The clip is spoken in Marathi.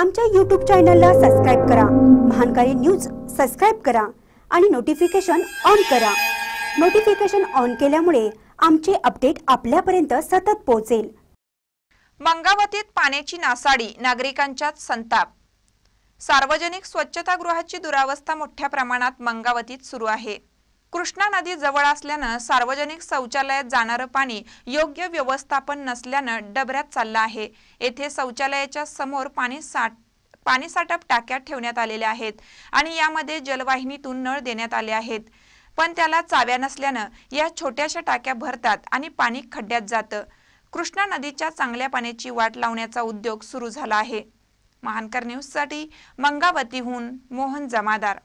आमच्या यूट्यूब चॅनलला सबस्क्राईब करा महानकारी न्यूज सबस्क्राईब करा आणि नोटिफिकेशन ऑन करा नोटिफिकेशन ऑन केल्यामुळे आमचे अपडेट आपल्यापर्यंत सतत पोहोचेल मंगावतीत पाण्याची नासाडी नागरिकांच्यात संताप सार्वजनिक स्वच्छतागृहाची दुरावस्था मोठ्या प्रमाणात मंगावतीत सुरू आहे कृष्णा नदी जवळ असल्यानं सार्वजनिक शौचालयात जाणारं पाणी योग्य व्यवस्थापन नसल्यानं डबऱ्यात चाललं आहे येथे शौचालयाच्या समोर पाणी साठ पाणी साठप टाक्यात ठेवण्यात आलेल्या आहेत आणि यामध्ये जलवाहिनीतून नळ देण्यात आले आहेत पण त्याला चाव्या नसल्यानं या छोट्याशा टाक्या भरतात आणि पाणी खड्ड्यात जातं कृष्णा नदीच्या चांगल्या पाण्याची वाट लावण्याचा उद्योग सुरू झाला आहे महानकर न्यूजसाठी मंगावतीहून मोहन जमादार